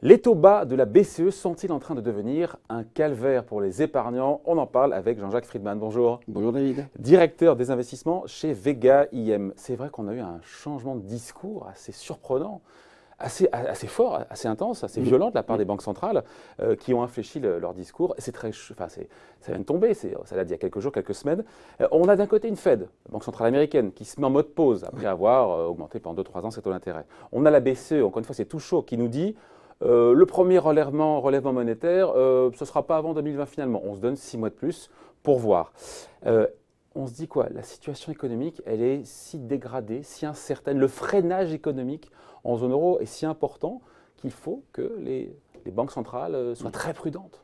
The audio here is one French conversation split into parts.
Les taux bas de la BCE sont-ils en train de devenir un calvaire pour les épargnants On en parle avec Jean-Jacques Friedman. Bonjour. Bonjour David. Directeur des investissements chez Vega IM. C'est vrai qu'on a eu un changement de discours assez surprenant. Assez, fort, assez intense, assez violent de la part des banques centrales euh, qui ont infléchi leur discours. C'est très, enfin, ça vient de tomber, ça l'a dit il y a quelques jours, quelques semaines. Euh, on a d'un côté une Fed, la Banque centrale américaine, qui se met en mode pause après avoir euh, augmenté pendant 2-3 ans ses taux d'intérêt. On a la BCE, encore une fois, c'est tout chaud, qui nous dit euh, le premier relèvement, monétaire, euh, ce ne sera pas avant 2020 finalement. On se donne six mois de plus pour voir. Euh, on se dit quoi La situation économique, elle est si dégradée, si incertaine. Le freinage économique en zone euro est si important qu'il faut que les, banques centrales soient mm. très prudentes.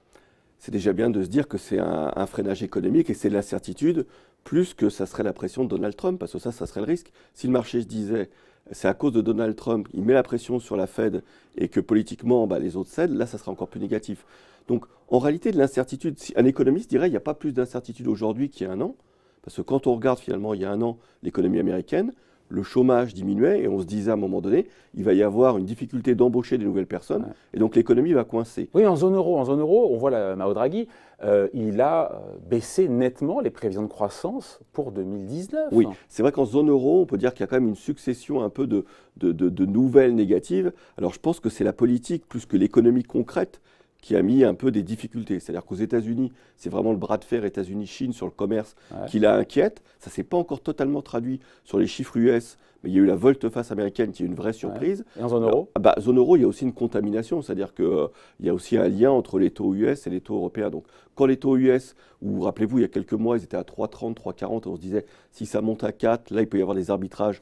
C'est déjà bien de se dire que c'est un, un freinage économique et c'est l'incertitude plus que ça serait la pression de Donald Trump, parce que ça, ça serait le risque. Si le marché se disait c'est à cause de Donald Trump, il met la pression sur la Fed et que politiquement, bah, les autres cèdent, là, ça sera encore plus négatif. Donc, en réalité, de l'incertitude, un économiste dirait qu'il n'y a pas plus d'incertitude aujourd'hui qu'il y a un an, parce que quand on regarde finalement il y a un an l'économie américaine, le chômage diminuait et on se disait à un moment donné, il va y avoir une difficulté d'embaucher des nouvelles personnes et donc l'économie va coincer. Oui, en zone euro, en zone euro, on voit la, Mao Draghi, euh, il a euh, baissé nettement les prévisions de croissance pour 2019. Oui, c'est vrai qu'en zone euro, on peut dire qu'il y a quand même une succession un peu de nouvelles négatives. Alors je pense que c'est la politique plus que l'économie concrète qui a mis un peu des difficultés. C'est-à-dire qu'aux États-Unis, c'est vraiment le bras de fer États-Unis-Chine sur le commerce qui l'inquiète. inquiète. Ça ne s'est pas encore totalement traduit sur les chiffres US, mais il y a eu la volte-face américaine qui est une vraie surprise. Et en zone euro bah, Zone euro, il y a aussi une contamination, c'est-à-dire qu'il euh, y a aussi un lien entre les taux US et les taux européens. Donc quand les taux US, ou rappelez-vous, il y a quelques mois, ils étaient à 3,30, 3,40, on se disait, si ça monte à 4, là, il peut y avoir des arbitrages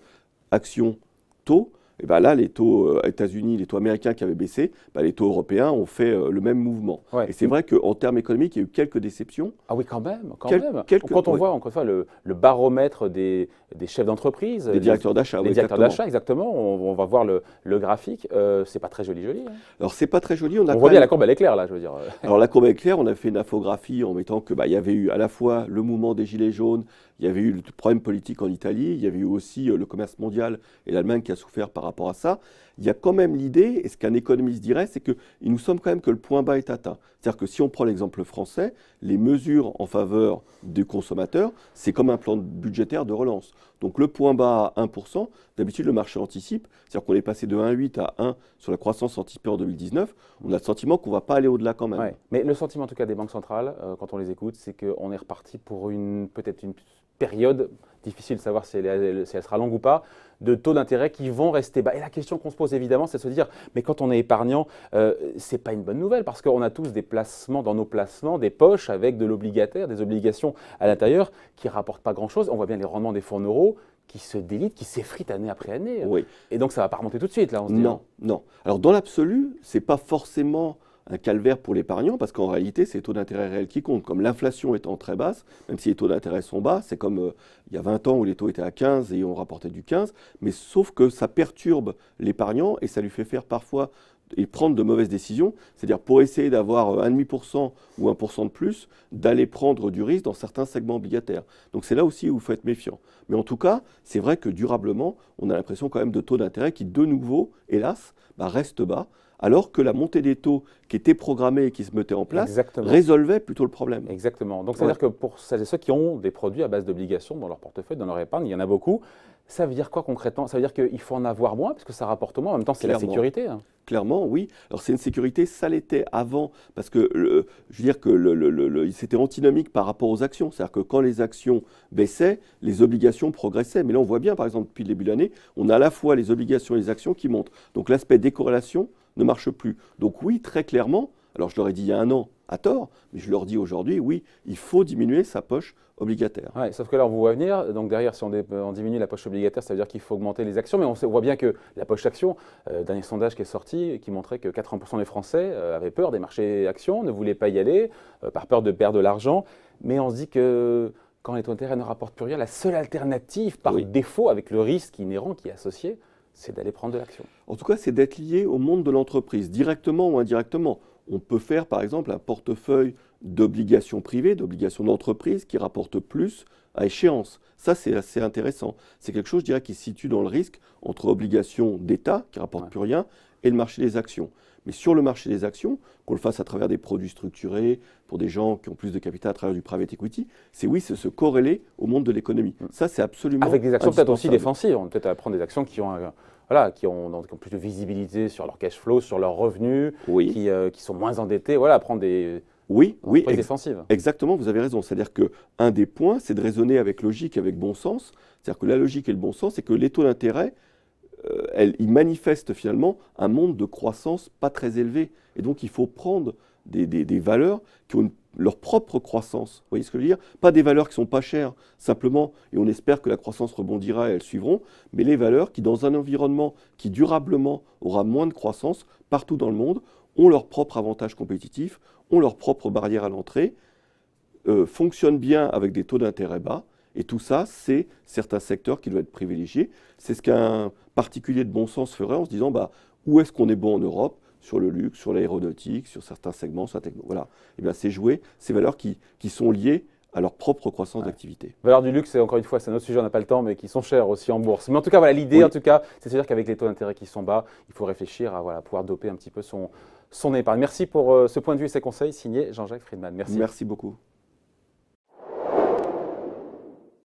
actions-taux. Et eh ben là, les taux euh, États-Unis, les taux américains qui avaient baissé, bah, les taux européens ont fait euh, le même mouvement. Et c'est vrai qu'en termes économiques, il y a eu quelques déceptions. Ah oui, quand même, quand même. quand on voit encore une fois le, baromètre des, chefs d'entreprise, des directeurs d'achat, des directeurs d'achat, exactement. On, va voir le, graphique. Euh, c'est pas très joli, joli. Hein. Alors c'est pas très joli. On, a voit bien la courbe, elle est là, je veux dire. Alors la courbe est claire. On a fait une infographie en mettant que bah, il y avait eu à la fois le mouvement des gilets jaunes, il y avait eu le problème politique en Italie, il y avait eu aussi euh, le commerce mondial et l'Allemagne qui a souffert par rapport rapport à ça, il y a quand même l'idée, et ce qu'un économiste dirait, c'est que nous sommes quand même que le point bas est atteint. C'est-à-dire que si on prend l'exemple français, les mesures en faveur des consommateurs c'est comme un plan budgétaire de relance. Donc le point bas à 1%, d'habitude le marché anticipe, c'est-à-dire qu'on est passé de 1,8 à 1 sur la croissance anticipée en 2019, on a le sentiment qu'on ne va pas aller au-delà quand même. Mais le sentiment en tout cas des banques centrales, euh, quand on les écoute, c'est qu'on est reparti pour une peut-être une période, difficile de savoir si elle, sera longue ou pas, de taux d'intérêt qui vont rester bas. Et la question qu'on se pose évidemment, c'est de se dire, mais quand on est épargnant, euh, ce n'est pas une bonne nouvelle parce qu'on a tous des placements dans nos placements, des poches avec de l'obligataire, des obligations à l'intérieur qui rapportent pas grand-chose. On voit bien les rendements des fonds euros qui se délitent, qui s'effritent année après année. Et donc ça va pas remonter tout de suite là. On se dit, non, hein. non. Alors dans l'absolu, c'est pas forcément un calvaire pour l'épargnant parce qu'en réalité, c'est les taux d'intérêt réels qui comptent. Comme l'inflation étant très basse, même si les taux d'intérêt sont bas, c'est comme euh, il y a 20 ans où les taux étaient à 15 et on rapportait du 15, mais sauf que ça perturbe l'épargnant et ça lui fait faire parfois et prendre de mauvaises décisions, c'est-à-dire pour essayer d'avoir 1,5% euh, ou 1% de plus, d'aller prendre du risque dans certains segments obligataires. Donc c'est là aussi où il faut être méfiant. Mais en tout cas, c'est vrai que durablement, on a l'impression quand même de taux d'intérêt qui, de nouveau, hélas, bah, restent reste bas alors que la montée des taux qui était programmée et qui se mettait en place résolvait plutôt le problème. Exactement. Donc, c'est-à-dire que pour celles et ceux qui ont des produits à base d'obligations dans leur portefeuille, dans leur épargne, il y en a beaucoup, ça veut dire quoi concrètement Ça veut dire qu'il faut en avoir moins, parce que ça rapporte moins. En même temps, c'est la sécurité. Hein. Clairement, oui. Alors, c'est une sécurité, ça l'était avant, parce que je veux dire que c'était antinomique par rapport aux actions. C'est-à-dire que quand les actions baissaient, les obligations progressaient. Mais là, on voit bien, par exemple, depuis le début de l'année, on a à la fois les obligations et les actions qui montent. Donc, l'aspect décorrélation ne marche plus. Donc oui, très clairement, alors je leur ai dit il y a un an, à tort, mais je leur dis aujourd'hui, oui, il faut diminuer sa poche obligataire. Ouais, sauf que là, on vous voit venir, donc derrière, si on, diminue la poche obligataire, ça veut dire qu'il faut augmenter les actions, mais on, voit bien que la poche actions, euh, dernier sondage qui est sorti, qui montrait que 80% des Français euh, avaient peur des marchés actions, ne voulaient pas y aller, euh, par peur de perdre de l'argent, mais on se dit que quand les taux d'intérêt ne rapportent plus rien, la seule alternative par défaut, avec le risque inhérent qui est associé, c'est d'aller prendre de l'action. En tout cas, c'est d'être lié au monde de l'entreprise, directement ou indirectement on peut faire par exemple un portefeuille d'obligations privées, d'obligations d'entreprise qui rapportent plus à échéance. Ça, c'est assez intéressant. C'est quelque chose, je dirais, qui se situe dans le risque entre obligations d'État, qui ne rapportent plus rien, et le marché des actions. Mais sur le marché des actions, qu'on le fasse à travers des produits structurés, pour des gens qui ont plus de capital à travers du private equity, c'est oui, c'est se corréler au monde de l'économie. Mm. Ça, c'est absolument. Avec des actions peut-être aussi défensives. On peut prendre des actions qui ont un, voilà, qui ont, plus de visibilité sur leur cash flow, sur leurs revenus, qui, euh, qui, sont moins endettés, voilà, prendre des oui, oui, défensives. Exactement, vous avez raison. C'est-à-dire que un des points, c'est de raisonner avec logique, avec bon sens. C'est-à-dire que la logique et le bon sens, c'est que les taux d'intérêt, euh, ils manifestent finalement un monde de croissance pas très élevé. Et donc, il faut prendre des, des, des valeurs qui ont une leur propre croissance. Vous voyez ce que je veux dire Pas des valeurs qui ne sont pas chères, simplement, et on espère que la croissance rebondira et elles suivront, mais les valeurs qui, dans un environnement qui durablement aura moins de croissance partout dans le monde, ont leur propre avantage compétitif, ont leur propre barrière à l'entrée, euh, fonctionnent bien avec des taux d'intérêt bas, et tout ça, c'est certains secteurs qui doivent être privilégiés. C'est ce qu'un particulier de bon sens ferait en se disant, bah, où est-ce qu'on est bon en Europe sur le luxe, sur l'aéronautique, sur certains segments, sur la techno. Voilà. Et eh bien, c'est jouer ces valeurs qui, sont liées à leur propre croissance d'activité. Valeurs du luxe, c'est encore une fois, c'est un autre sujet, on n'a pas le temps, mais qui sont chères aussi en bourse. Mais en tout cas, voilà, l'idée, en tout cas, c'est de dire qu'avec les taux d'intérêt qui sont bas, il faut réfléchir à voilà, pouvoir doper un petit peu son, son épargne. Merci pour euh, ce point de vue et ces conseils. Signé Jean-Jacques Friedman. Merci. Merci beaucoup.